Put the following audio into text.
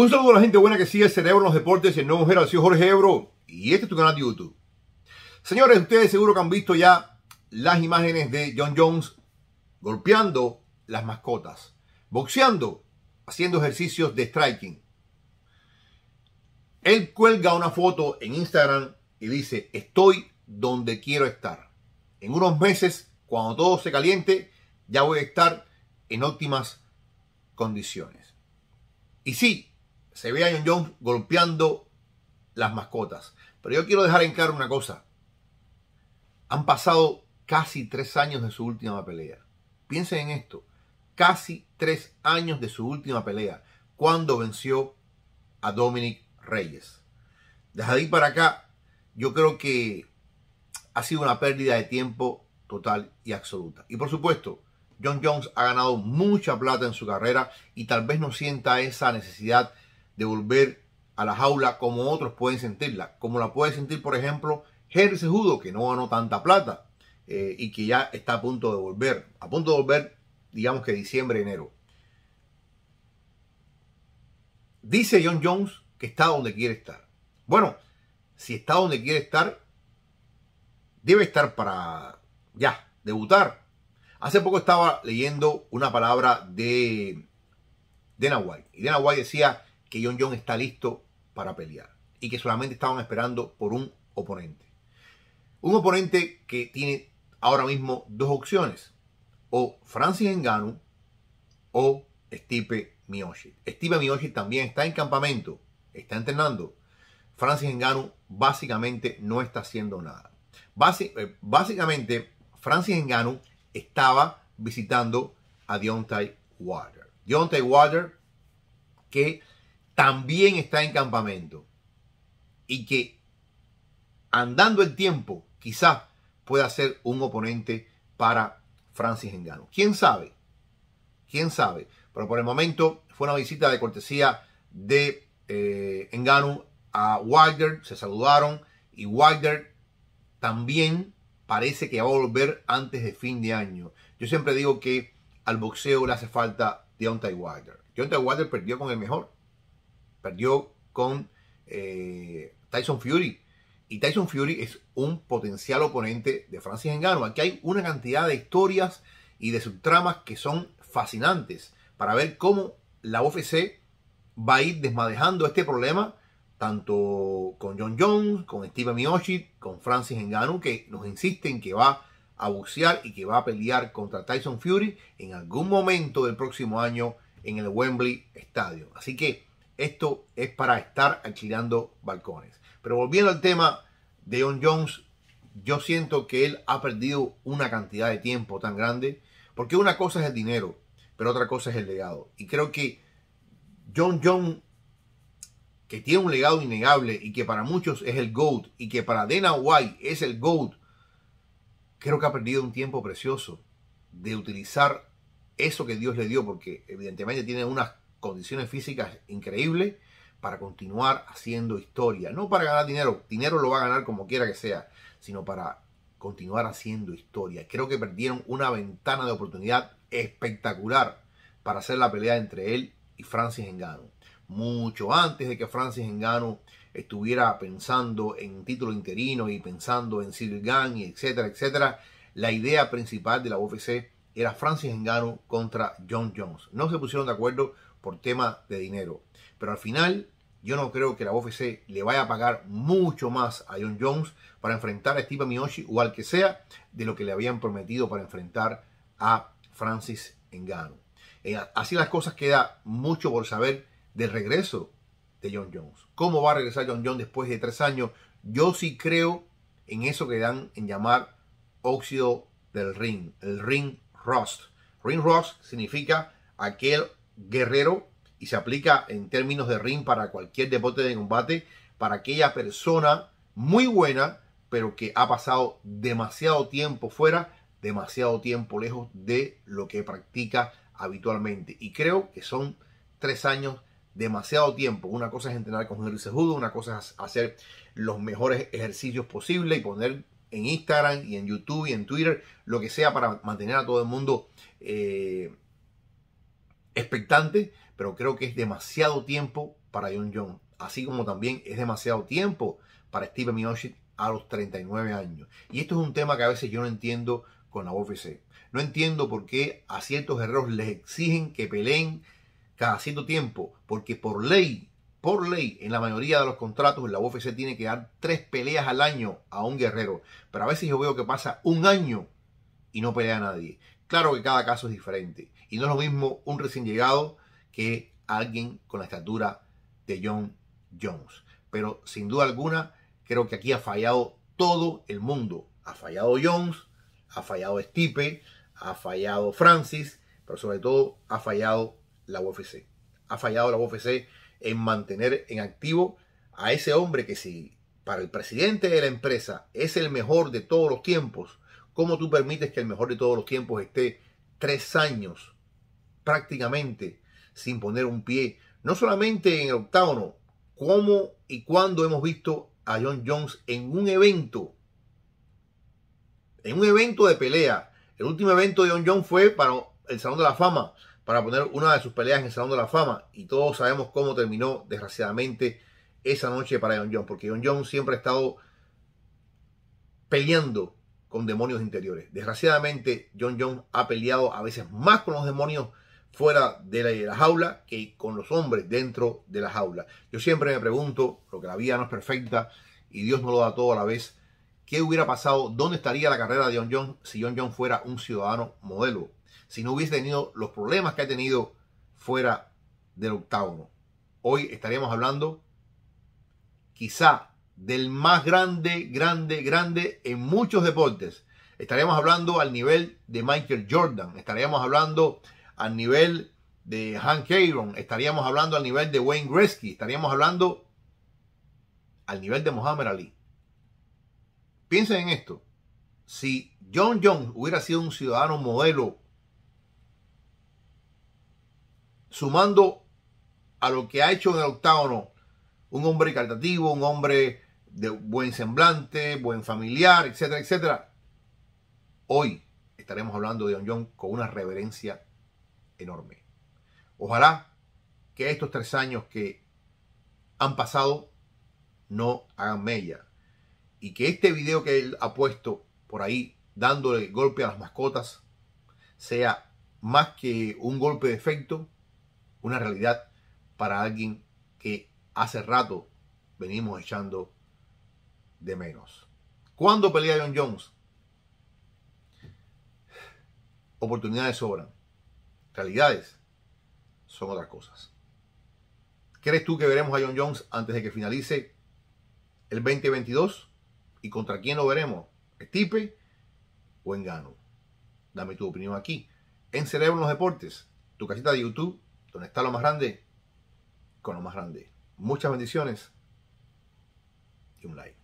Un saludo a la gente buena que sigue el cerebro en los deportes y el nuevo Mujer. Soy Jorge Ebro y este es tu canal de YouTube. Señores, ustedes seguro que han visto ya las imágenes de John Jones golpeando las mascotas, boxeando, haciendo ejercicios de striking. Él cuelga una foto en Instagram y dice, estoy donde quiero estar. En unos meses, cuando todo se caliente, ya voy a estar en óptimas condiciones. Y sí, se ve a John Jones golpeando las mascotas. Pero yo quiero dejar en claro una cosa. Han pasado casi tres años de su última pelea. Piensen en esto. Casi tres años de su última pelea. Cuando venció a Dominic Reyes. Desde ahí para acá, yo creo que ha sido una pérdida de tiempo total y absoluta. Y por supuesto, John Jones ha ganado mucha plata en su carrera y tal vez no sienta esa necesidad de volver a la jaula como otros pueden sentirla. Como la puede sentir, por ejemplo, Henry Sejudo, que no ganó tanta plata eh, y que ya está a punto de volver. A punto de volver, digamos que diciembre, enero. Dice John Jones que está donde quiere estar. Bueno, si está donde quiere estar, debe estar para ya debutar. Hace poco estaba leyendo una palabra de de White. Y de White decía que John John está listo para pelear y que solamente estaban esperando por un oponente. Un oponente que tiene ahora mismo dos opciones, o Francis Ngannou o Stipe Miocic. Stipe Miocic también está en campamento, está entrenando. Francis Ngannou básicamente no está haciendo nada. Eh, básicamente Francis Ngannou estaba visitando a Deontay Water. Deontay Water que también está en campamento y que andando el tiempo quizás pueda ser un oponente para Francis Engano. ¿Quién sabe? ¿Quién sabe? Pero por el momento fue una visita de cortesía de eh, Engano a Wilder, se saludaron y Wilder también parece que va a volver antes de fin de año. Yo siempre digo que al boxeo le hace falta Deontay Wilder. Deontay Wilder perdió con el mejor, Perdió con eh, Tyson Fury. Y Tyson Fury es un potencial oponente de Francis Engano. Aquí hay una cantidad de historias y de subtramas que son fascinantes para ver cómo la UFC va a ir desmadejando este problema tanto con John Jones, con Steve Miyoshi, con Francis Ngannou, que nos insisten que va a boxear y que va a pelear contra Tyson Fury en algún momento del próximo año en el Wembley Stadium. Así que esto es para estar alquilando balcones. Pero volviendo al tema de John Jones, yo siento que él ha perdido una cantidad de tiempo tan grande, porque una cosa es el dinero, pero otra cosa es el legado. Y creo que John Jones, que tiene un legado innegable y que para muchos es el GOAT y que para Dana White es el GOAT, creo que ha perdido un tiempo precioso de utilizar eso que Dios le dio, porque evidentemente tiene unas condiciones físicas increíbles para continuar haciendo historia. No para ganar dinero, dinero lo va a ganar como quiera que sea, sino para continuar haciendo historia. Creo que perdieron una ventana de oportunidad espectacular para hacer la pelea entre él y Francis Engano. Mucho antes de que Francis Engano estuviera pensando en título interino y pensando en Cyril Gang y etcétera, etcétera, la idea principal de la UFC era Francis Engano contra John Jones. No se pusieron de acuerdo por tema de dinero. Pero al final, yo no creo que la ofc le vaya a pagar mucho más a John Jones para enfrentar a Steve Miyoshi o al que sea de lo que le habían prometido para enfrentar a Francis Engano. Eh, así las cosas queda mucho por saber del regreso de John Jones. ¿Cómo va a regresar John Jones después de tres años? Yo sí creo en eso que dan en llamar óxido del ring, el ring rust. Ring rust significa aquel guerrero y se aplica en términos de ring para cualquier deporte de combate, para aquella persona muy buena, pero que ha pasado demasiado tiempo fuera, demasiado tiempo lejos de lo que practica habitualmente. Y creo que son tres años demasiado tiempo. Una cosa es entrenar con Henry Sejudo, una cosa es hacer los mejores ejercicios posibles y poner en Instagram y en YouTube y en Twitter lo que sea para mantener a todo el mundo eh, expectante, pero creo que es demasiado tiempo para John John. Así como también es demasiado tiempo para Steve Miocic a los 39 años. Y esto es un tema que a veces yo no entiendo con la UFC. No entiendo por qué a ciertos guerreros les exigen que peleen cada cierto tiempo, porque por ley, por ley, en la mayoría de los contratos la UFC tiene que dar tres peleas al año a un guerrero. Pero a veces yo veo que pasa un año y no pelea a nadie. Claro que cada caso es diferente. Y no es lo mismo un recién llegado que alguien con la estatura de John Jones. Pero sin duda alguna, creo que aquí ha fallado todo el mundo. Ha fallado Jones, ha fallado Stipe, ha fallado Francis, pero sobre todo ha fallado la UFC. Ha fallado la UFC en mantener en activo a ese hombre que si para el presidente de la empresa es el mejor de todos los tiempos, ¿cómo tú permites que el mejor de todos los tiempos esté tres años prácticamente sin poner un pie, no solamente en el octágono, cómo y cuándo hemos visto a John Jones en un evento, en un evento de pelea. El último evento de John Jones fue para el Salón de la Fama, para poner una de sus peleas en el Salón de la Fama. Y todos sabemos cómo terminó, desgraciadamente, esa noche para John Jones, porque John Jones siempre ha estado peleando con demonios interiores. Desgraciadamente, John Jones ha peleado a veces más con los demonios fuera de la, jaula que con los hombres dentro de la jaula. Yo siempre me pregunto, lo que la vida no es perfecta y Dios no lo da todo a la vez, ¿qué hubiera pasado? ¿Dónde estaría la carrera de John John si John John fuera un ciudadano modelo? Si no hubiese tenido los problemas que ha tenido fuera del octágono. Hoy estaríamos hablando quizá del más grande, grande, grande en muchos deportes. Estaríamos hablando al nivel de Michael Jordan. Estaríamos hablando al nivel de Hank Aaron, estaríamos hablando al nivel de Wayne Gretzky, estaríamos hablando al nivel de Muhammad Ali. Piensen en esto. Si John Jones hubiera sido un ciudadano modelo, sumando a lo que ha hecho en el octágono, un hombre caritativo, un hombre de buen semblante, buen familiar, etcétera, etcétera, hoy estaremos hablando de John Jones con una reverencia enorme. Ojalá que estos tres años que han pasado no hagan mella. Y que este video que él ha puesto por ahí, dándole golpe a las mascotas, sea más que un golpe de efecto, una realidad para alguien que hace rato venimos echando de menos. ¿Cuándo pelea John Jones? Oportunidades sobran realidades son otras cosas. ¿Crees tú que veremos a John Jones antes de que finalice el 2022? ¿Y contra quién lo veremos? ¿Estipe o Gano? Dame tu opinión aquí. En Cerebro los Deportes, tu casita de YouTube, donde está lo más grande, con lo más grande. Muchas bendiciones y un like.